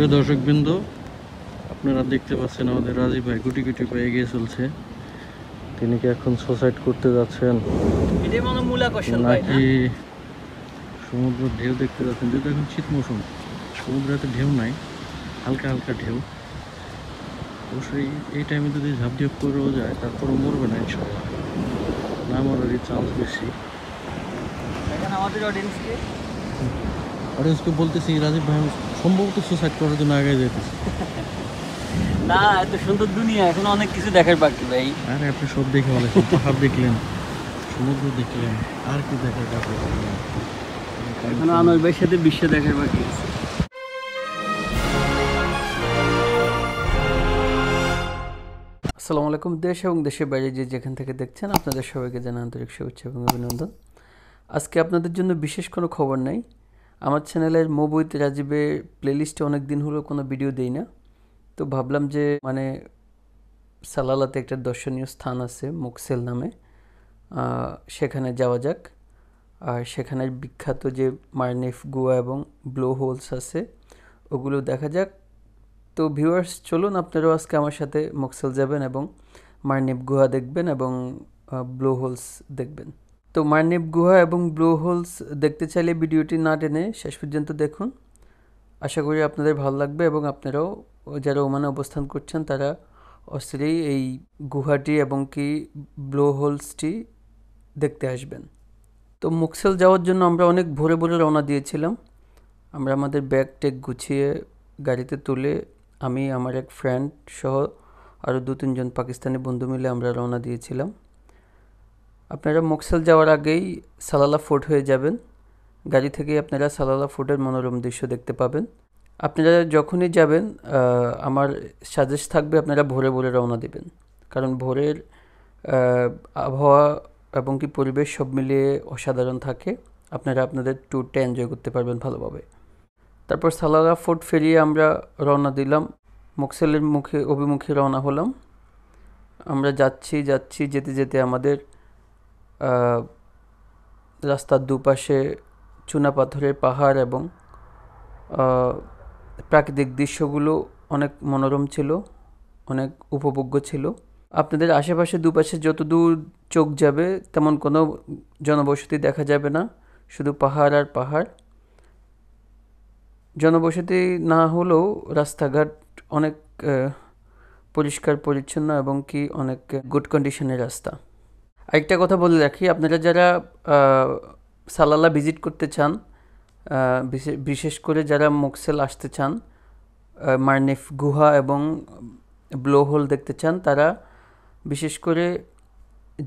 প্রিয় দর্শকবৃন্দ আপনারা দেখতে পাচ্ছেন আমাদের রাজীব ভাই গুটি গুটি পায়ে এগিয়ে চলছে তিনি কি এখন সুসাইড করতে যাচ্ছেন নাকি সমুদ্র ঢেউ দেখতে যাচ্ছেন যেহেতু এখন শীত মৌসুম সমুদ্রে এত ঢেউ নাই হালকা হালকা ঢেউ অবশ্যই এই টাইমে যদি ঝাঁপ ঝাপ করেও যায় তারপরও মরবে না ইনশাল্লাহ না মরারই চান্স বেশি অডিয়েন্সকে বলতেছি রাজীব ভাই সম্ভবত সুসাইড করার জন্য আগে যেতেছি না এত সুন্দর দুনিয়া এখন অনেক কিছু দেখার বাকি ভাই আরে আপনি সব দেখে বলে পাহাড় দেখলেন সমুদ্র দেখলেন আর কি দেখার বাকি এখন আনোর ভাইয়ের সাথে বিশ্ব দেখার বাকি আছে আসসালামু আলাইকুম দেশ এবং দেশের বাইরে যে যেখান থেকে দেখছেন আপনাদের সবাইকে জানা আন্তরিক শুভেচ্ছা এবং অভিনন্দন আজকে আপনাদের জন্য বিশেষ কোনো খবর নাই আমার চ্যানেলের মোবইত রাজীবের প্লেলিস্টে অনেক দিন হলো কোনো ভিডিও দেই না তো ভাবলাম যে মানে সালালাতে একটা দর্শনীয় স্থান আছে মুকসেল নামে সেখানে যাওয়া যাক আর সেখানের বিখ্যাত যে মার্নেফ গুয়া এবং ব্লো হোলস আছে ওগুলো দেখা যাক তো ভিউয়ার্স চলুন আপনারাও আজকে আমার সাথে মকসেল যাবেন এবং মার্নেফ গুহা দেখবেন এবং ব্লো হোলস দেখবেন তো মাইনেব গুহা এবং ব্লু হোলস দেখতে চাইলে ভিডিওটি না টেনে শেষ পর্যন্ত দেখুন আশা করি আপনাদের ভালো লাগবে এবং আপনারাও যারা ওমানে অবস্থান করছেন তারা অস্থায়ী এই গুহাটি এবং কি ব্লো হোলসটি দেখতে আসবেন তো মুকসেল যাওয়ার জন্য আমরা অনেক ভোরে ভোরে রওনা দিয়েছিলাম আমরা আমাদের ব্যাগ টেক গুছিয়ে গাড়িতে তুলে আমি আমার এক ফ্রেন্ড সহ আরও দু তিনজন পাকিস্তানি বন্ধু মিলে আমরা রওনা দিয়েছিলাম আপনারা মোকসেল যাওয়ার আগেই সালালা ফোর্ট হয়ে যাবেন গাড়ি থেকেই আপনারা সালালা ফোর্টের মনোরম দৃশ্য দেখতে পাবেন আপনারা যখনই যাবেন আমার সাজেস্ট থাকবে আপনারা ভোরে ভোরে রওনা দেবেন কারণ ভোরের আবহাওয়া এবং কি পরিবেশ সব মিলিয়ে অসাধারণ থাকে আপনারা আপনাদের ট্যুরটা এনজয় করতে পারবেন ভালোভাবে তারপর সালালা ফোর্ট ফেরিয়ে আমরা রওনা দিলাম মকসেলের মুখে অভিমুখে রওনা হলাম আমরা যাচ্ছি যাচ্ছি যেতে যেতে আমাদের রাস্তার দুপাশে চুনা পাথরের পাহাড় এবং প্রাকৃতিক দৃশ্যগুলো অনেক মনোরম ছিল অনেক উপভোগ্য ছিল আপনাদের আশেপাশে দুপাশে যতদূর চোখ যাবে তেমন কোনো জনবসতি দেখা যাবে না শুধু পাহাড় আর পাহাড় জনবসতি না হলেও রাস্তাঘাট অনেক পরিষ্কার পরিচ্ছন্ন এবং কি অনেক গুড কন্ডিশনের রাস্তা আরেকটা কথা বলে রাখি আপনারা যারা সালালা ভিজিট করতে চান বিশেষ করে যারা মোকসেল আসতে চান মার্নেফ গুহা এবং ব্লো হোল দেখতে চান তারা বিশেষ করে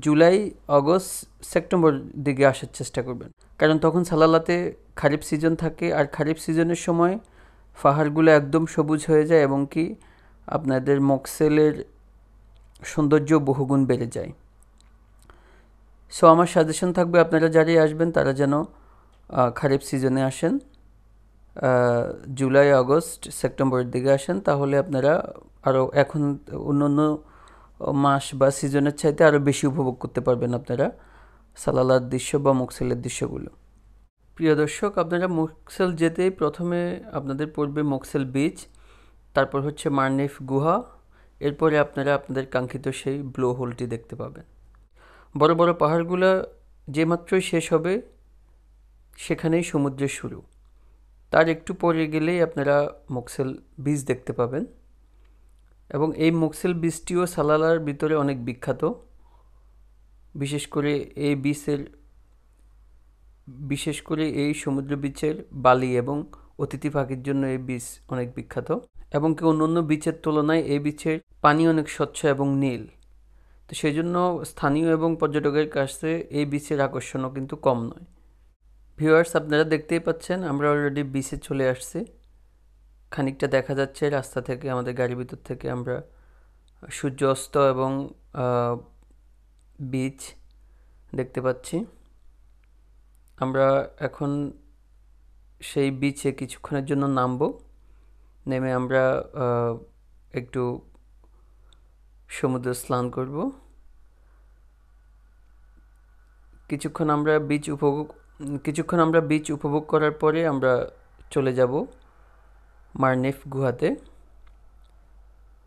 জুলাই অগস্ট সেপ্টেম্বর দিকে আসার চেষ্টা করবেন কারণ তখন সালালাতে খারিফ সিজন থাকে আর খারিফ সিজনের সময় পাহাড়গুলো একদম সবুজ হয়ে যায় এবং কি আপনাদের মকসেলের সৌন্দর্য বহুগুণ বেড়ে যায় সো আমার সাজেশন থাকবে আপনারা যারাই আসবেন তারা যেন খারিফ সিজনে আসেন জুলাই আগস্ট সেপ্টেম্বরের দিকে আসেন তাহলে আপনারা আরও এখন অন্য অন্য মাস বা সিজনের চাইতে আরও বেশি উপভোগ করতে পারবেন আপনারা সালালার দৃশ্য বা মুকসেলের দৃশ্যগুলো প্রিয় দর্শক আপনারা মুকসেল যেতেই প্রথমে আপনাদের পড়বে মুকসেল বিচ তারপর হচ্ছে মার্নিফ গুহা এরপরে আপনারা আপনাদের কাঙ্ক্ষিত সেই ব্লো হোলটি দেখতে পাবেন বড় বড় পাহাড়গুলো যে মাত্রই শেষ হবে সেখানেই সমুদ্রের শুরু তার একটু পরে গেলেই আপনারা মোকসেল বীজ দেখতে পাবেন এবং এই মোকসেল বীজটিও সালালার ভিতরে অনেক বিখ্যাত বিশেষ করে এই বীজের বিশেষ করে এই সমুদ্র বীচের বালি এবং অতিথি পাখির জন্য এই বীজ অনেক বিখ্যাত এবং কি অন্য অন্য বীচের তুলনায় এই বীচের পানি অনেক স্বচ্ছ এবং নীল সেই জন্য স্থানীয় এবং পর্যটকের কাছে এই বিচের আকর্ষণও কিন্তু কম নয় ভিউয়ার্স আপনারা দেখতেই পাচ্ছেন আমরা অলরেডি বিচে চলে আসছি খানিকটা দেখা যাচ্ছে রাস্তা থেকে আমাদের গাড়ির ভিতর থেকে আমরা সূর্যাস্ত এবং বিচ দেখতে পাচ্ছি আমরা এখন সেই বিচে কিছুক্ষণের জন্য নামব নেমে আমরা একটু সমুদ্র স্নান করবো কিছুক্ষণ আমরা বীচ উপভোগ কিছুক্ষণ আমরা বীচ উপভোগ করার পরে আমরা চলে যাব মার্নেফ গুহাতে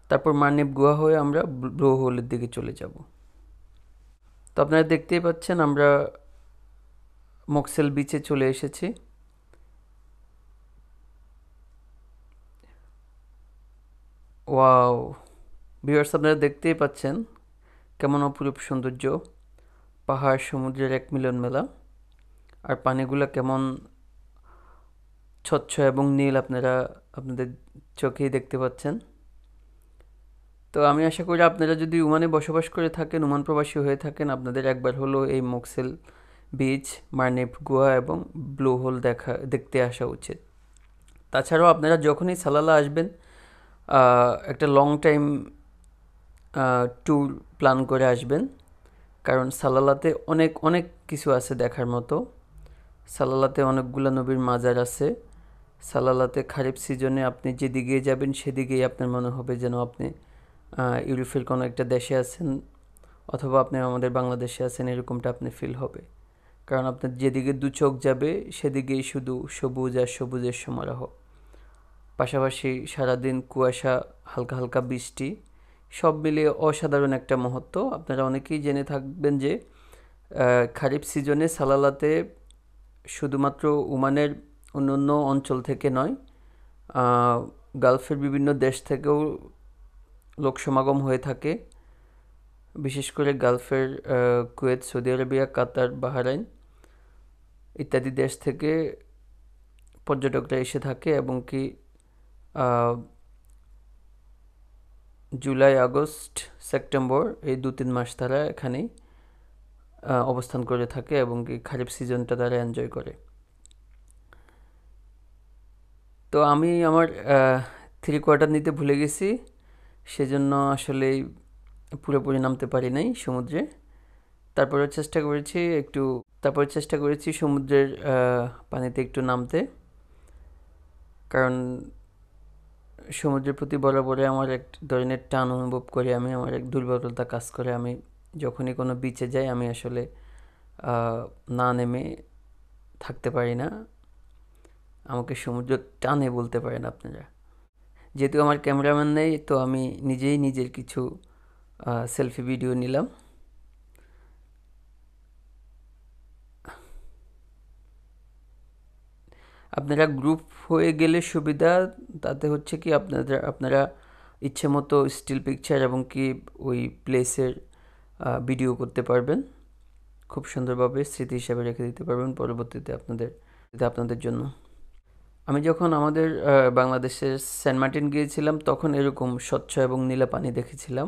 তারপর মার্নেফ গুহা হয়ে আমরা ব্লো হোলের দিকে চলে যাব তো আপনারা দেখতেই পাচ্ছেন আমরা মক্সেল বিচে চলে এসেছি ওয়াও ভিউয়ার্স আপনারা দেখতেই পাচ্ছেন কেমন অপরূপ সৌন্দর্য পাহাড় সমুদ্রের এক মিলন মেলা আর পানিগুলো কেমন স্বচ্ছ এবং নীল আপনারা আপনাদের চোখেই দেখতে পাচ্ছেন তো আমি আশা করি আপনারা যদি উমানে বসবাস করে থাকেন উমান প্রবাসী হয়ে থাকেন আপনাদের একবার হলো এই মক্সেল বিচ মার্নেপ গুহা এবং ব্লু হোল দেখা দেখতে আসা উচিত তাছাড়াও আপনারা যখনই সালালা আসবেন একটা লং টাইম ট্যুর প্ল্যান করে আসবেন কারণ সালালাতে অনেক অনেক কিছু আছে দেখার মতো সালালাতে অনেকগুলো নবীর মাজার আছে সালালাতে খারিফ সিজনে আপনি যেদিকে যাবেন সেদিকেই আপনার মনে হবে যেন আপনি ইউরোপের কোনো একটা দেশে আছেন অথবা আপনি আমাদের বাংলাদেশে আছেন এরকমটা আপনি ফিল হবে কারণ আপনার যেদিকে দু চোখ যাবে সেদিকেই শুধু সবুজ আর সবুজের সমারোহ পাশাপাশি সারাদিন কুয়াশা হালকা হালকা বৃষ্টি সব মিলিয়ে অসাধারণ একটা মহত্ব আপনারা অনেকেই জেনে থাকবেন যে খারিফ সিজনে সালালাতে শুধুমাত্র উমানের অন্য অন্য অঞ্চল থেকে নয় গালফের বিভিন্ন দেশ থেকেও লোক সমাগম হয়ে থাকে বিশেষ করে গালফের Kuwait Saudi Arabia Qatar Bahrain ইত্যাদি দেশ থেকে পর্যটকরা এসে থাকে এবং কি জুলাই আগস্ট সেপ্টেম্বর এই দু তিন মাস তারা এখানেই অবস্থান করে থাকে এবং এই খারিফ সিজনটা তারা এনজয় করে তো আমি আমার থ্রি কোয়ার্টার নিতে ভুলে গেছি সেজন্য আসলে পুরোপুরি নামতে পারি নাই সমুদ্রে তারপরে চেষ্টা করেছি একটু তারপরে চেষ্টা করেছি সমুদ্রের পানিতে একটু নামতে কারণ সমুদ্রের প্রতি বরাবরে আমার এক ধরনের টান অনুভব করি আমি আমার এক দুর্বলতা কাজ করে আমি যখনই কোনো বিচে যাই আমি আসলে না নেমে থাকতে পারি না আমাকে সমুদ্র টানে বলতে পারেন আপনারা যেহেতু আমার ক্যামেরাম্যান নেই তো আমি নিজেই নিজের কিছু সেলফি ভিডিও নিলাম আপনারা গ্রুপ হয়ে গেলে সুবিধা তাতে হচ্ছে কি আপনাদের আপনারা ইচ্ছে মতো স্টিল পিকচার এবং কি ওই প্লেসের ভিডিও করতে পারবেন খুব সুন্দরভাবে স্মৃতি হিসাবে রেখে দিতে পারবেন পরবর্তীতে আপনাদের আপনাদের জন্য আমি যখন আমাদের বাংলাদেশের সেন্ট মার্টিন গিয়েছিলাম তখন এরকম স্বচ্ছ এবং নীলা পানি দেখেছিলাম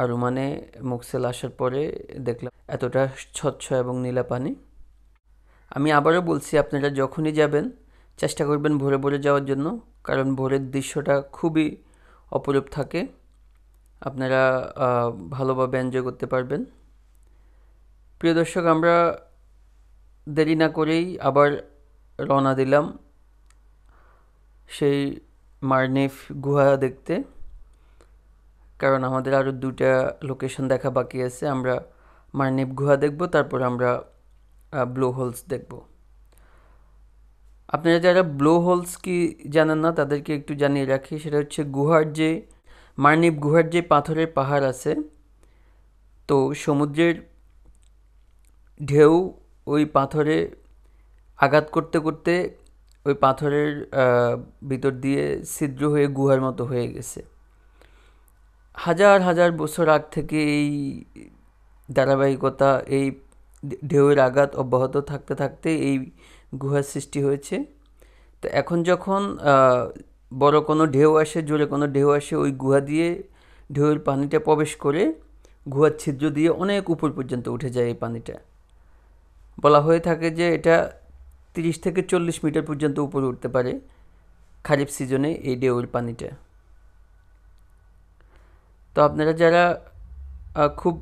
আর ওমানে মুকসেল আসার পরে দেখলাম এতটা স্বচ্ছ এবং নীলা পানি আমি আবারও বলছি আপনারা যখনই যাবেন চেষ্টা করবেন ভোরে ভোরে যাওয়ার জন্য কারণ ভোরের দৃশ্যটা খুবই অপরূপ থাকে আপনারা ভালোভাবে এনজয় করতে পারবেন প্রিয় দর্শক আমরা দেরি না করেই আবার রওনা দিলাম সেই মার্নেফ গুহা দেখতে কারণ আমাদের আরও দুটা লোকেশন দেখা বাকি আছে আমরা মার্নেফ গুহা দেখব তারপর আমরা ব্লো হোলস দেখব আপনারা যারা ব্লো হোলস কি জানেন না তাদেরকে একটু জানিয়ে রাখি সেটা হচ্ছে গুহার যে মার্নিব গুহার যে পাথরের পাহাড় আছে তো সমুদ্রের ঢেউ ওই পাথরে আঘাত করতে করতে ওই পাথরের ভিতর দিয়ে ছিদ্র হয়ে গুহার মতো হয়ে গেছে হাজার হাজার বছর আগ থেকে এই ধারাবাহিকতা এই ঢেউয়ের আঘাত অব্যাহত থাকতে থাকতে এই গুহার সৃষ্টি হয়েছে তো এখন যখন বড় কোনো ঢেউ আসে জোরে কোনো ঢেউ আসে ওই গুহা দিয়ে ঢেউয়ের পানিটা প্রবেশ করে গুহার ছিদ্র দিয়ে অনেক উপর পর্যন্ত উঠে যায় এই পানিটা বলা হয়ে থাকে যে এটা তিরিশ থেকে চল্লিশ মিটার পর্যন্ত উপরে উঠতে পারে খারিফ সিজনে এই ঢেউয়ের পানিটা তো আপনারা যারা খুব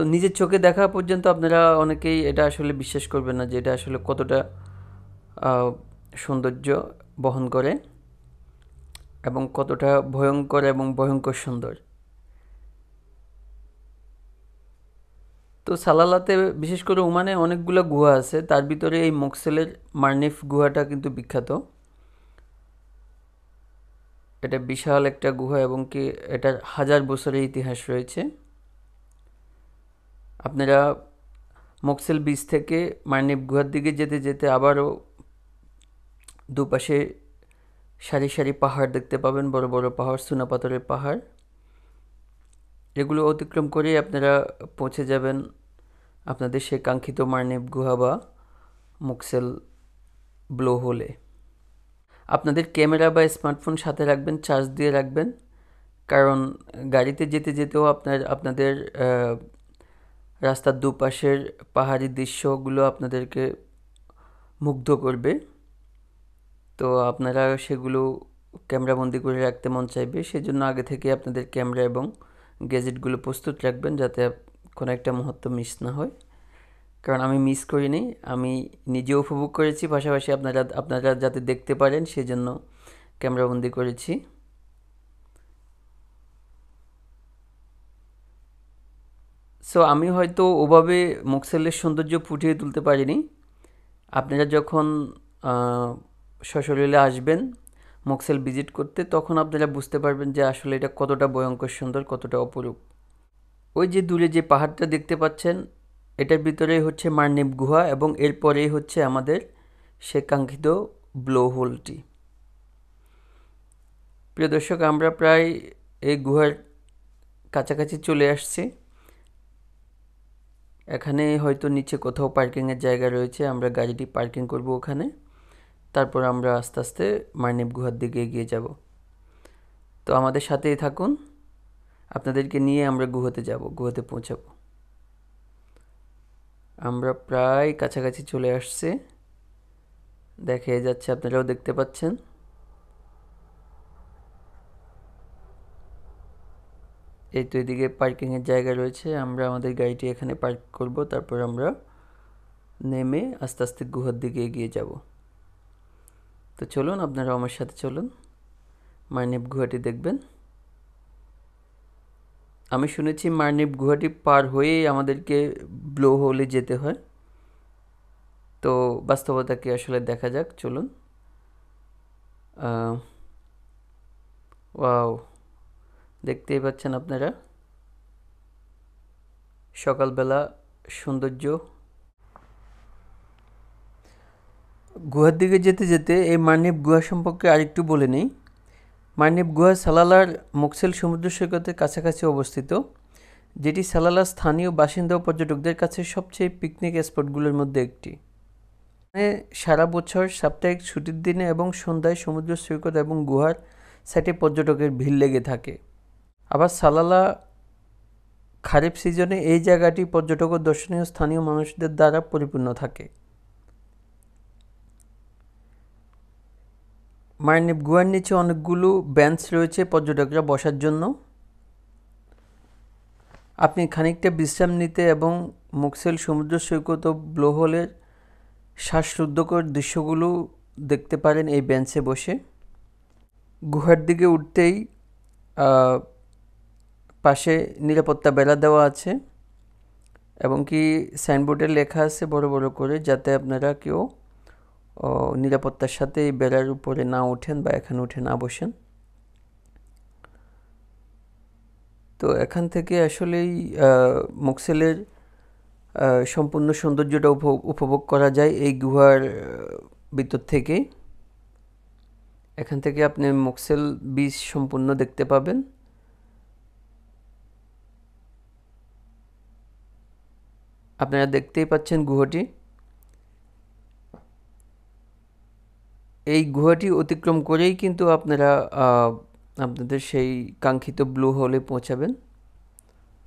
তো নিজের চোখে দেখা পর্যন্ত আপনারা অনেকেই এটা আসলে বিশ্বাস করবেন না যে এটা আসলে কতটা সৌন্দর্য বহন করে এবং কতটা ভয়ঙ্কর এবং ভয়ঙ্কর সুন্দর তো সালালাতে বিশেষ করে ওমানে অনেকগুলো গুহা আছে তার ভিতরে এই মকসেলের মার্নিফ গুহাটা কিন্তু বিখ্যাত এটা বিশাল একটা গুহা এবং কি এটার হাজার বছরের ইতিহাস রয়েছে আপনারা মক্সেল বিচ থেকে মার্নিপ গুহার দিকে যেতে যেতে আবারও দুপাশে সারি সারি পাহাড় দেখতে পাবেন বড় বড় পাহাড় সুনাপাতরের পাহাড় এগুলো অতিক্রম করেই আপনারা পৌঁছে যাবেন আপনাদের সেই কাঙ্ক্ষিত মার্নিপ গুহা বা মুক্সেল ব্লো হোলে আপনাদের ক্যামেরা বা স্মার্টফোন সাথে রাখবেন চার্জ দিয়ে রাখবেন কারণ গাড়িতে যেতে যেতেও আপনার আপনাদের রাস্তার দুপাশের পাহাড়ি দৃশ্যগুলো আপনাদেরকে মুগ্ধ করবে তো আপনারা সেগুলো ক্যামেরাবন্দি করে রাখতে মন চাইবে সেজন্য আগে থেকে আপনাদের ক্যামেরা এবং গ্যাজেটগুলো প্রস্তুত রাখবেন যাতে কোনো একটা মুহূর্ত মিস না হয় কারণ আমি মিস করিনি আমি নিজে উপভোগ করেছি পাশাপাশি আপনারা আপনারা যাতে দেখতে পারেন সেজন্য ক্যামেরাবন্দি করেছি সো আমি হয়তো ওভাবে মকসেলের সৌন্দর্য ফুটিয়ে তুলতে পারিনি আপনারা যখন সশরীরে আসবেন মুকসেল ভিজিট করতে তখন আপনারা বুঝতে পারবেন যে আসলে এটা কতটা ভয়ঙ্কর সুন্দর কতটা অপরূপ ওই যে দূরে যে পাহাড়টা দেখতে পাচ্ছেন এটার ভিতরেই হচ্ছে মার্নিপ গুহা এবং এরপরেই হচ্ছে আমাদের সে কাঙ্ক্ষিত ব্লো হোলটি প্রিয় দর্শক আমরা প্রায় এই গুহার কাছাকাছি চলে আসছি এখানে হয়তো নিচে কোথাও পার্কিংয়ের জায়গা রয়েছে আমরা গাড়িটি পার্কিং করব ওখানে তারপর আমরা আস্তে আস্তে মার্নিপ গুহার দিকে এগিয়ে যাব তো আমাদের সাথেই থাকুন আপনাদেরকে নিয়ে আমরা গুহাতে যাব গুহাতে পৌঁছাব আমরা প্রায় কাছাকাছি চলে আসছে দেখে যাচ্ছে আপনারাও দেখতে পাচ্ছেন এই তো এদিকে পার্কিংয়ের জায়গা রয়েছে আমরা আমাদের গাড়িটি এখানে পার্ক করব তারপর আমরা নেমে আস্তে আস্তে গুহার দিকে এগিয়ে যাব তো চলুন আপনারা আমার সাথে চলুন মার্নেপ গুহাটি দেখবেন আমি শুনেছি মার্নেপ গুহাটি পার হয়েই আমাদেরকে ব্লো হোলে যেতে হয় তো বাস্তবতাকে আসলে দেখা যাক চলুন ওয়াও দেখতেই পাচ্ছেন আপনারা সকালবেলা সৌন্দর্য গুহার দিকে যেতে যেতে এই মার্নিপ গুহা সম্পর্কে আরেকটু বলে নিই মার্নিপ গুহা সালালার মুকসেল সমুদ্র সৈকতের কাছাকাছি অবস্থিত যেটি সালালার স্থানীয় বাসিন্দা ও পর্যটকদের কাছে সবচেয়ে পিকনিক স্পটগুলোর মধ্যে একটি এখানে সারা বছর সাপ্তাহিক ছুটির দিনে এবং সন্ধ্যায় সমুদ্র সৈকত এবং গুহার সাইটে পর্যটকের ভিড় লেগে থাকে আবার সালালা খারিফ সিজনে এই জায়গাটি পর্যটক ও দর্শনীয় স্থানীয় মানুষদের দ্বারা পরিপূর্ণ থাকে মায়ানিপ গুহার নিচে অনেকগুলো বেঞ্চ রয়েছে পর্যটকরা বসার জন্য আপনি খানিকটা বিশ্রাম নিতে এবং মুকসেল সমুদ্র সৈকত ও ব্লোহলের শ্বাসরুদ্ধকর দৃশ্যগুলো দেখতে পারেন এই বেঞ্চে বসে গুহার দিকে উঠতেই পাশে নিরাপত্তা বেলা দেওয়া আছে এবং কি সাইনবোর্ডে লেখা আছে বড় বড় করে যাতে আপনারা কেউ নিরাপত্তার সাথে এই বেলার উপরে না ওঠেন বা এখানে উঠে না বসেন তো এখান থেকে আসলেই মকসেলের সম্পূর্ণ সৌন্দর্যটা উপভোগ করা যায় এই গুহার ভিতর থেকে এখান থেকে আপনি মকসেল বীজ সম্পূর্ণ দেখতে পাবেন আপনারা দেখতেই পাচ্ছেন গুহটি এই গুহাটি অতিক্রম করেই কিন্তু আপনারা আপনাদের সেই কাঙ্ক্ষিত ব্লু হোলে পৌঁছাবেন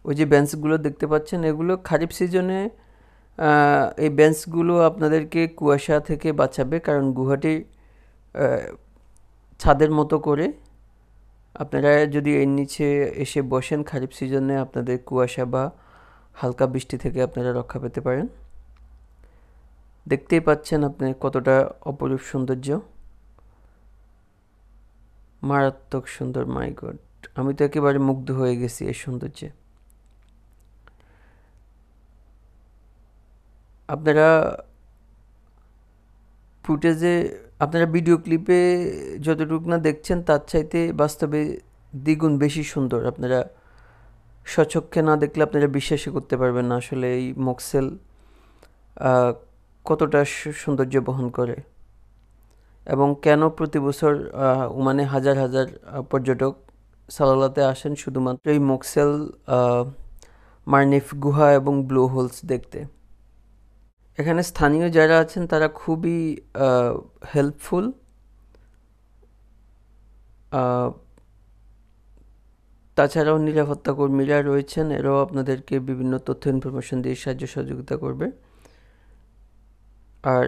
ওই যে বেঞ্চগুলো দেখতে পাচ্ছেন এগুলো খারিফ সিজনে এই বেঞ্চগুলো আপনাদেরকে কুয়াশা থেকে বাঁচাবে কারণ গুহাটি ছাদের মতো করে আপনারা যদি এর নিচে এসে বসেন খারিফ সিজনে আপনাদের কুয়াশা বা হালকা বৃষ্টি থেকে আপনারা রক্ষা পেতে পারেন দেখতেই পাচ্ছেন আপনি কতটা অপরূপ সৌন্দর্য মারাত্মক সুন্দর মাই গড আমি তো একেবারে মুগ্ধ হয়ে গেছি এই সৌন্দর্যে আপনারা ফুটেজে আপনারা ভিডিও ক্লিপে যতটুকু না দেখছেন তার চাইতে বাস্তবে দ্বিগুণ বেশি সুন্দর আপনারা স্বচক্ষে না দেখলে আপনারা বিশ্বাসই করতে পারবেন না আসলে এই মক্সেল কতটা সৌন্দর্য বহন করে এবং কেন প্রতি বছর মানে হাজার হাজার পর্যটক সালালাতে আসেন শুধুমাত্র এই মক্সেল মার্নিফ গুহা এবং ব্লু হোলস দেখতে এখানে স্থানীয় যারা আছেন তারা খুবই হেল্পফুল তাছাড়াও নিরাপত্তা কর্মীরা রয়েছেন এরাও আপনাদেরকে বিভিন্ন তথ্য ইনফরমেশন দিয়ে সাহায্য সহযোগিতা করবে আর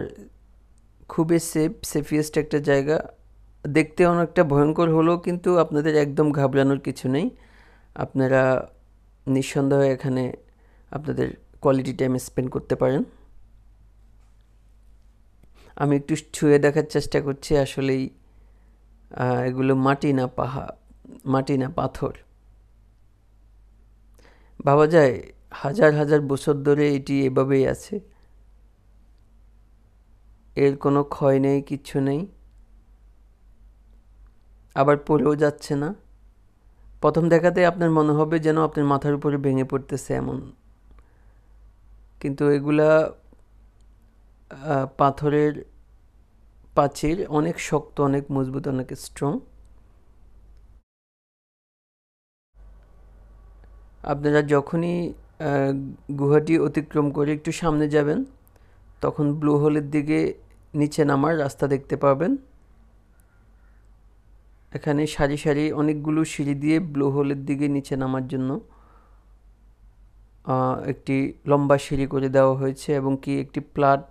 খুবই সেফ সেফিয়েস্ট একটা জায়গা দেখতে অনেকটা ভয়ঙ্কর হলেও কিন্তু আপনাদের একদম ঘাবড়ানোর কিছু নেই আপনারা নিঃসন্দেহে এখানে আপনাদের কোয়ালিটি টাইম স্পেন্ড করতে পারেন আমি একটু ছুঁয়ে দেখার চেষ্টা করছি আসলেই এগুলো মাটি না পাহা মাটি না পাথর ভাবা যায় হাজার হাজার বছর ধরে এটি এভাবেই আছে এর কোনো ক্ষয় নেই কিচ্ছু নেই আবার পড়েও যাচ্ছে না প্রথম দেখাতে আপনার মনে হবে যেন আপনার মাথার উপরে ভেঙে পড়তেছে এমন কিন্তু এগুলা পাথরের পাচির অনেক শক্ত অনেক মজবুত অনেক স্ট্রং আপনারা যখনই গুহাটি অতিক্রম করে একটু সামনে যাবেন তখন ব্লু হোলের দিকে নিচে নামার রাস্তা দেখতে পাবেন এখানে সারি সারি অনেকগুলো সিঁড়ি দিয়ে ব্লু হোলের দিকে নিচে নামার জন্য একটি লম্বা সিঁড়ি করে দেওয়া হয়েছে এবং কি একটি প্লাট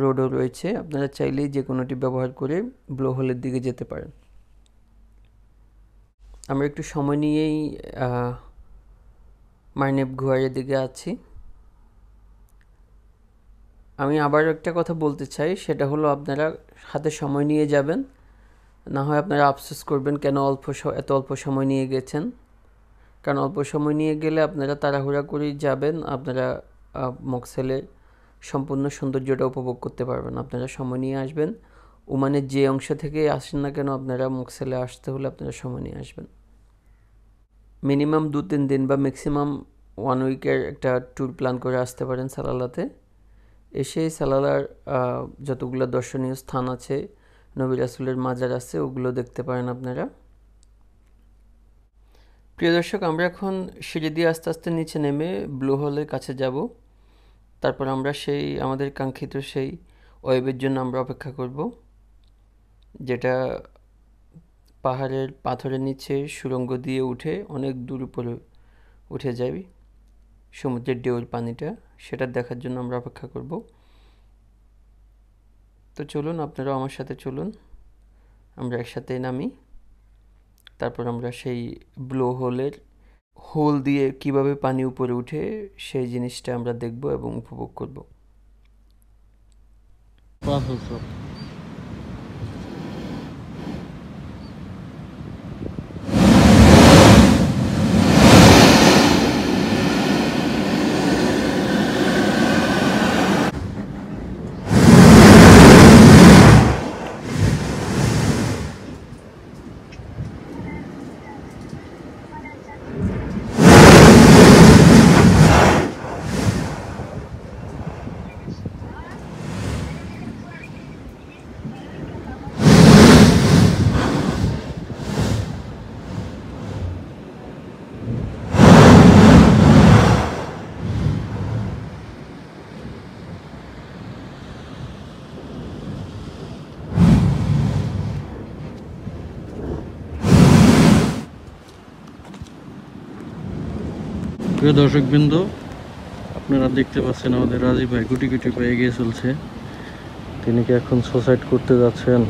রোডও রয়েছে আপনারা চাইলেই যে কোনোটি ব্যবহার করে ব্লু হোলের দিকে যেতে পারেন আমরা একটু সময় নিয়েই মাইনেপ ঘুয়ারের দিকে আছি আমি আবার একটা কথা বলতে চাই সেটা হলো আপনারা হাতে সময় নিয়ে যাবেন না হয় আপনারা আফসোস করবেন কেন অল্প এত অল্প সময় নিয়ে গেছেন কারণ অল্প সময় নিয়ে গেলে আপনারা তাড়াহুড়া করেই যাবেন আপনারা মকসেলের সম্পূর্ণ সৌন্দর্যটা উপভোগ করতে পারবেন আপনারা সময় নিয়ে আসবেন ওমানের যে অংশ থেকে আসেন না কেন আপনারা মকসেলে আসতে হলে আপনারা সময় নিয়ে আসবেন মিনিমাম দু তিন দিন বা ম্যাক্সিমাম ওয়ান উইকের একটা ট্যুর প্ল্যান করে আসতে পারেন সালালাতে এসে সালালার যতগুলো দর্শনীয় স্থান আছে নবী রাসুলের মাজার আছে ওগুলো দেখতে পারেন আপনারা প্রিয় দর্শক আমরা এখন সিঁড়ি দিয়ে আস্তে আস্তে নিচে নেমে ব্লু হলের কাছে যাব তারপর আমরা সেই আমাদের কাঙ্ক্ষিত সেই ওয়েবের জন্য আমরা অপেক্ষা করব যেটা পাহাড়ের পাথরের নিচে সুরঙ্গ দিয়ে উঠে অনেক দূর উপরে উঠে যাবি সমুদ্রের ডেউর পানিটা সেটা দেখার জন্য আমরা অপেক্ষা করব তো চলুন আপনারাও আমার সাথে চলুন আমরা একসাথে নামি তারপর আমরা সেই ব্লো হোলের হোল দিয়ে কিভাবে পানি উপরে উঠে সেই জিনিসটা আমরা দেখব এবং উপভোগ করবো প্রিয় দর্শকবৃন্দ আপনারা দেখতে পাচ্ছেন আমাদের রাজীব ভাই গুটি গুটি পেয়ে গিয়ে চলছে তিনি কি এখন সুসাইড করতে যাচ্ছেন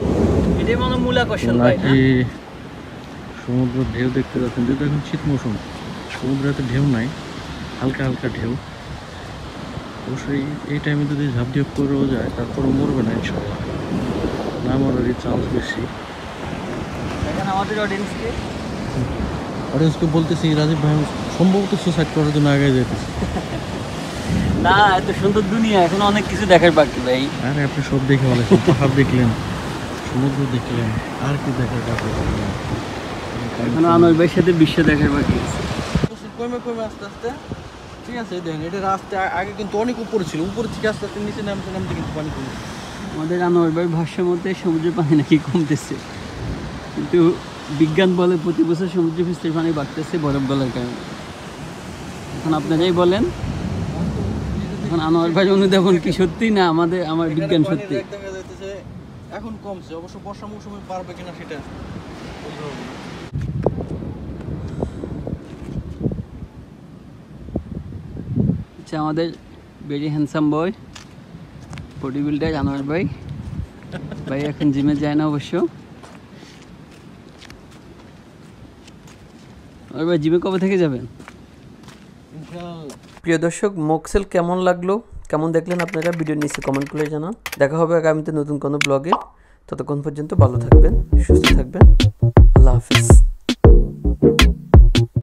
নাকি সমুদ্র ঢেউ দেখতে যাচ্ছেন যেহেতু এখন শীত মৌসুম সমুদ্রে এত ঢেউ নাই হালকা হালকা ঢেউ অবশ্যই এই টাইমে যদি ঝাঁপ ঝাপ করেও যায় তারপরও মরবে না ইনশাল না মরারই চান্স বেশি আমাদের অডিয়েন্সকে অডিয়েন্সকে বলতেছি রাজীব ভাই সম্ভবত সুসাইড করার জন্য আগে যেতেছি না এত সুন্দর দুনিয়া এখন অনেক কিছু দেখার বাকি ভাই আরে আপনি সব দেখে বলে পাহাড় দেখলেন সমুদ্র দেখলেন আর কি দেখার বাকি এখন আনোয়ার ভাইয়ের সাথে বিশ্ব দেখার বাকি কমে কমে আস্তে আস্তে ঠিক আছে দেখেন এটা রাস্তা আগে কিন্তু অনেক উপরে ছিল উপরে থেকে আস্তে আস্তে নিচে নামতে নামতে কিন্তু পানি কমে আমাদের আনোয়ার ভাই ভাষ্য মতে সমুদ্রের পানি নাকি কমতেছে কিন্তু বিজ্ঞান বলে প্রতি বছর সমুদ্র পৃষ্ঠের পানি বাড়তেছে বরফ গলার কারণে এখন আপনারাই বলেন এখন আনোয়ার ভাই অনুধাবন কি সত্যি না আমাদের আমার বিজ্ঞান সত্যি এখন কমছে অবশ্য বর্ষা মৌসুমে পারবে কিনা সেটা আচ্ছা আমাদের very handsome boy bodybuilder Anwar ভাই ভাই এখন জিমে যায় না অবশ্য ভাই জিমে কবে থেকে যাবেন প্রিয় দর্শক মোকসেল কেমন লাগলো কেমন দেখলেন আপনারা ভিডিও নিচে কমেন্ট করে জানান দেখা হবে আগামীতে নতুন কোনো ব্লগে ততক্ষণ পর্যন্ত ভালো থাকবেন সুস্থ থাকবেন আল্লাহ হাফিজ